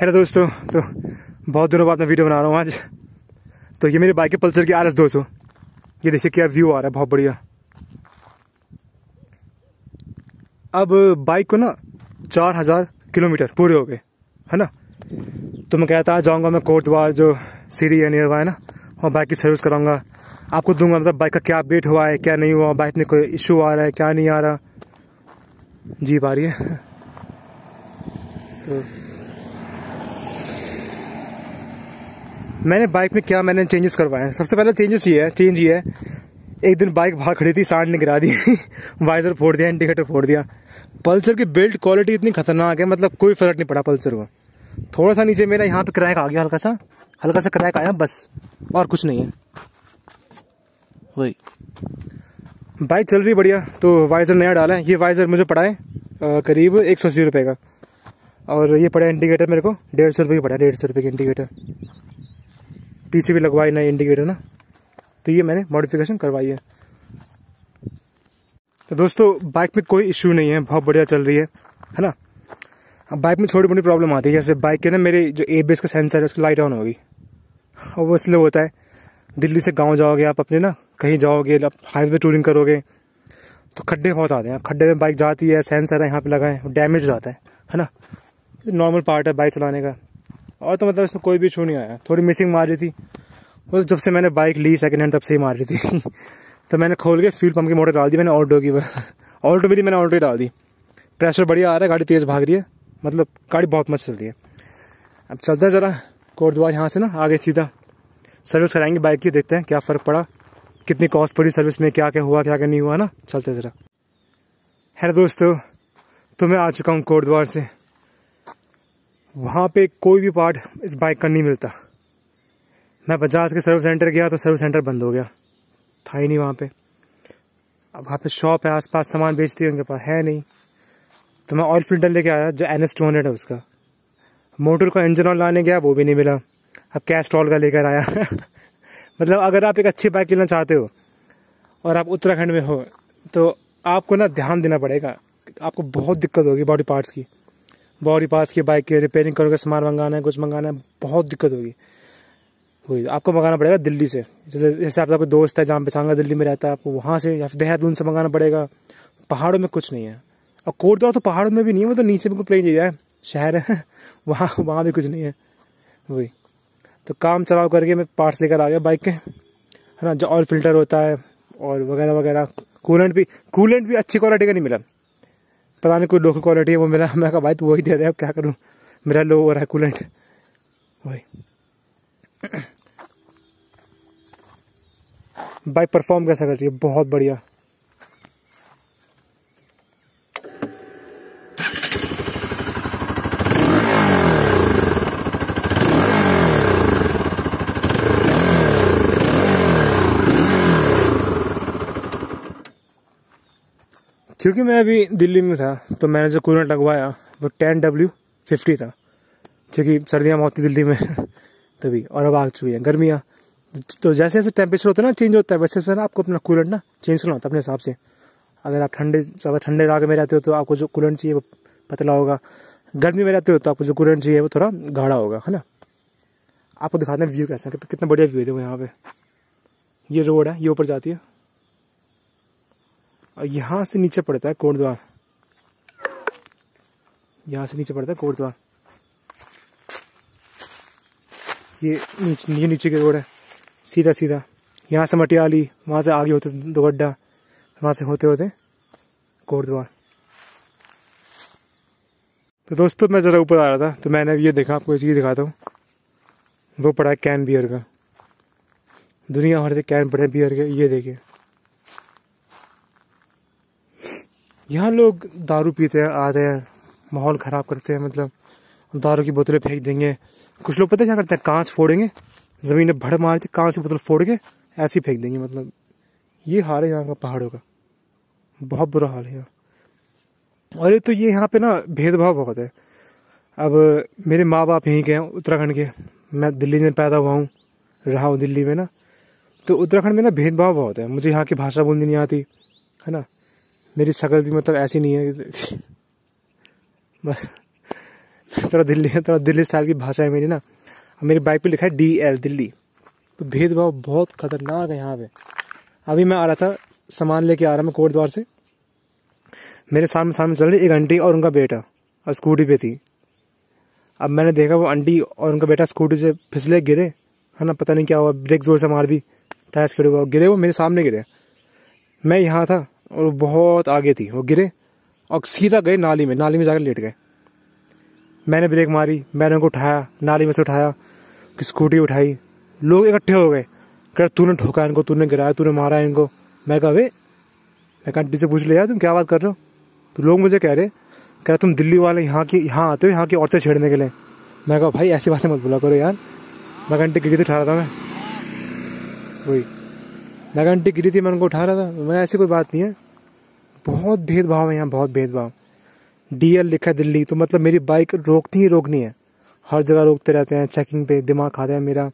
hello दोस्तों तो बहुत दिनों बाद मैं वीडियो बना रहा हूँ आज तो ये मेरी बाइक है पल्सर की आर एस दोस्तों ये देखिए क्या व्यू आ रहा है बहुत बढ़िया अब बाइक को ना चार हज़ार किलोमीटर पूरे हो गए है ना तो मैं कहता जाऊँगा मैं कोटद्वार जो सीढ़ी है नियर बाय ना और बाइक की सर्विस कराऊँगा आपको दूंगा मतलब बाइक का क्या अपडेट हुआ है क्या नहीं हुआ बाइक में कोई इशू आ रहा है क्या नहीं आ रहा जी आ रही है तो मैंने बाइक में क्या मैंने चेंजेस करवाए हैं सबसे पहले चेंजेस ये है चेंज ये है एक दिन बाइक बाहर खड़ी थी सांड ने गिरा दी वाइजर फोड़ दिया इंडिकेटर फोड़ दिया पल्सर की बिल्ड क्वालिटी इतनी खतरनाक है मतलब कोई फर्क नहीं पड़ा पल्सर को थोड़ा सा नीचे मेरा यहाँ पे क्रैक आ गया हल्का सा हल्का सा क्रैक आया बस और कुछ नहीं है वही बाइक चल रही बढ़िया तो वाइजर नया डाला है ये वाइजर मुझे पड़ा है करीब एक सौ अस्सी रुपये का और ये पड़ा इंडिकेटर मेरे को डेढ़ सौ रुपये का पड़ा है डेढ़ सौ रुपये का इंडिकेटर पीछे भी लगवाई ना इंडिकेटर ना तो ये मैंने मॉडिफिकेशन करवाई है तो दोस्तों बाइक में कोई इश्यू नहीं है बहुत बढ़िया चल रही है है ना बाइक में छोटी मोटी प्रॉब्लम आती है जैसे बाइक के ना मेरे जो ए का सेंसर है उसकी लाइट ऑन होगी और वो इसलिए होता है दिल्ली से गांव जाओगे आप अपने ना कहीं जाओगे आप हाईवे टूरिंग करोगे तो खड्डे बहुत आते हैं खड्डे में बाइक जाती है सेंसर है यहाँ पे लगाएं डैमेज जाता है है ना नॉर्मल पार्ट है बाइक चलाने का और तो मतलब इसमें कोई भी छू नहीं आया थोड़ी मिसिंग मार रही थी मतलब जब से मैंने बाइक ली सेकेंड हैंड तब से ही मार रही थी तो मैंने खोल के फ्यूल पंप की मोटर डाल दी मैंने ऑल्टो की ऑल्टो भी मैंने ऑल्टो ही डाल दी प्रेशर बढ़िया आ रहा है गाड़ी तेज़ भाग रही है मतलब गाड़ी बहुत मस्त चल रही है अब चलते हैं ज़रा कोटद्वार यहाँ से ना आगे सीधा सर्विस कराएंगे बाइक की देखते हैं क्या फ़र्क पड़ा कितनी कॉस्ट पड़ी सर्विस में क्या क्या हुआ क्या क्या नहीं हुआ ना चलते ज़रा है दोस्तों तो मैं आ चुका हूँ कोटद्वार से वहाँ पे कोई भी पार्ट इस बाइक का नहीं मिलता मैं बजाज के सर्विस सेंटर गया तो सर्विस सेंटर बंद हो गया था ही नहीं वहाँ पे अब वहाँ पे शॉप है आसपास सामान बेचती है उनके पास है नहीं तो मैं ऑयल फिल्टर लेके आया जो एन एस टू हंड्रेड है उसका मोटर का इंजन ऑयल लाने गया वो भी नहीं मिला अब कैस्ट्रॉल का लेकर आया मतलब अगर आप एक अच्छी बाइक लेना चाहते हो और आप उत्तराखंड में हो तो आपको ना ध्यान देना पड़ेगा आपको बहुत दिक्कत होगी बॉडी पार्ट्स की बॉडी पार्ट्स की बाइक की रिपेयरिंग करोगे सामान मंगाना है कुछ मंगाना है बहुत दिक्कत होगी वही आपको मंगाना पड़ेगा दिल्ली से जैसे जैसे आपका कोई दोस्त है जहाँ पिछांगा दिल्ली में रहता है आपको वहाँ से या फिर देहरादून से मंगाना पड़ेगा पहाड़ों में कुछ नहीं है और कोटद्वार तो पहाड़ों में भी नहीं है वो तो नीचे बिल्कुल प्लेन एरिया है शहर है वहाँ वहाँ भी कुछ नहीं है वही तो काम चलाव करके मैं पार्ट्स लेकर आ गया बाइक के है ना जो ऑयल फिल्टर होता है और वगैरह वगैरह कूलेंट भी कूलेंट भी अच्छी क्वालिटी का नहीं मिला पता नहीं कोई लोकल क्वालिटी है वो मेरा मैं कहा भाई तो वही दे दे अब क्या करूँ मेरा लो हो रहा है कूलेंट वही बाइक परफॉर्म कैसा कर रही है बहुत बढ़िया क्योंकि मैं अभी दिल्ली में था तो मैंने जो कूलर लगवाया वो टेन डब्ल्यू फिफ्टी था क्योंकि सर्दियाँ बहुत थी दिल्ली में तभी और अब आ चुकी हैं गर्मियाँ तो जैसे जैसे टेम्परेचर होता है ना चेंज होता है वैसे वैसे ना आपको अपना कूलर ना चेंज करना होता है अपने हिसाब से अगर आप ठंडे ज़्यादा ठंडे इलाके में रहते हो तो आपको जो कूलर चाहिए वो पतला होगा गर्मी में रहते हो तो आपको जो कूलर चाहिए वो थोड़ा गाढ़ा होगा है ना आपको दिखाते हैं व्यू कैसा है कितना बढ़िया व्यू है देखो यहाँ पे ये रोड है ये ऊपर जाती है और यहाँ से नीचे पड़ता है कोट द्वार यहाँ से नीचे पड़ता है कोट द्वार ये नीचे नीचे की रोड है सीधा सीधा यहाँ से मटियाली वहाँ से आगे होते गड्ढा वहाँ से होते होते द्वार तो दोस्तों मैं ज़रा ऊपर आ रहा था तो मैंने ये देखा आपको चीज़ दिखाता हूँ वो पड़ा है कैन बियर का दुनिया भर से कैन पड़े बियर के ये देखिए यहाँ लोग दारू पीते हैं आते हैं माहौल ख़राब करते हैं मतलब दारू की बोतलें फेंक देंगे कुछ लोग पता क्या करते हैं कांच फोड़ेंगे ज़मीन में भड़ मारते कांच की बोतल फोड़ के ऐसे ही फेंक देंगे मतलब ये हाल है यहाँ का पहाड़ों का बहुत बुरा हाल है यहाँ और ये तो ये यहाँ पे ना भेदभाव बहुत है अब मेरे माँ बाप यहीं के हैं उत्तराखंड के मैं दिल्ली में पैदा हुआ हूँ रहा हूँ दिल्ली में ना तो उत्तराखंड में ना भेदभाव बहुत है मुझे यहाँ की भाषा बोलनी नहीं आती है ना मेरी शक्ल भी मतलब ऐसी नहीं है बस थोड़ा दिल्ली थोड़ा दिल्ली स्टाइल की भाषा है मेरी ना मेरी बाइक पे लिखा है डी एल दिल्ली तो भेदभाव बहुत खतरनाक है यहाँ पे अभी मैं आ रहा था सामान लेके आ रहा मैं कोट द्वार से मेरे सामने सामने चल रही एक आंटी और उनका बेटा और स्कूटी पे थी अब मैंने देखा वो आंटी और उनका बेटा स्कूटी से फिसले गिरे है ना पता नहीं क्या हुआ ब्रेक जोर से मार दी टायर खड़े हुआ गिरे वो मेरे सामने गिरे मैं यहाँ था और वो बहुत आगे थी वो गिरे और सीधा गए नाली में नाली में जाकर लेट गए मैंने ब्रेक मारी मैंने उनको उठाया नाली में से उठाया कि स्कूटी उठाई लोग इकट्ठे हो गए कह तूने ठोका इनको तूने गिराया तूने मारा इनको मैं कहा वे मैं कहा आंटी से पूछ लिया तुम क्या बात कर रहे हो तो लोग मुझे कह रहे कह रहे तुम दिल्ली वाले यहाँ की यहाँ आते हो यहाँ की औरतें छेड़ने के लिए मैं कहा भाई ऐसी बातें मत बोला करो यार मैं कंटी गिरी तो ठहरा था मैं वही नगांटी गिरी थी मैं उनको उठा रहा था मैं ऐसी कोई बात नहीं है बहुत भेदभाव है यहाँ बहुत भेदभाव डी एल लिखा है दिल्ली तो मतलब मेरी बाइक रोकनी ही रोकनी है हर जगह रोकते रहते हैं चेकिंग पे दिमाग खाते हैं मेरा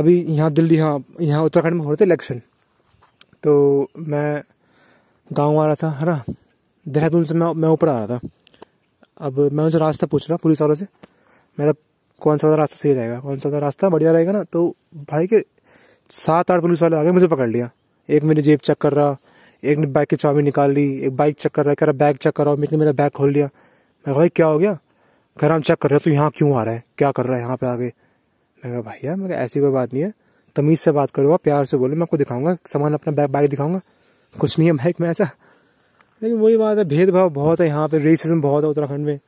अभी यहाँ दिल्ली हाँ यहाँ उत्तराखंड में हो रहे थे इलेक्शन तो मैं गांव आ रहा था है ना देहरादून से मैं मैं ऊपर आ रहा था अब मैं उनसे रास्ता पूछ रहा पुलिस वालों से मेरा कौन सा वाला रास्ता सही रहेगा कौन सा वाला रास्ता बढ़िया रहेगा ना तो भाई के सात आठ पुलिस वाले आ गए मुझे पकड़ लिया एक मेरी जेब चेक कर रहा एक ने बाइक की चाबी निकाल ली एक बाइक चेक कर रहा कह रहा बैग चेक कर हूँ मेरे मेरा बैग खोल लिया मैं भाई क्या हो गया कह रहा हम चेक कर रहे हो तो यहाँ क्यों आ रहा है क्या कर रहा है यहाँ पे आगे मैं कहा भैया मैं ऐसी कोई बात नहीं है तमीज़ से बात करूँगा प्यार से बोलो मैं आपको दिखाऊंगा सामान अपना बैग बाइक दिखाऊंगा कुछ नहीं है बाइक में ऐसा लेकिन वही बात है भेदभाव बहुत है यहाँ पे रेसिज्म बहुत है उत्तराखंड में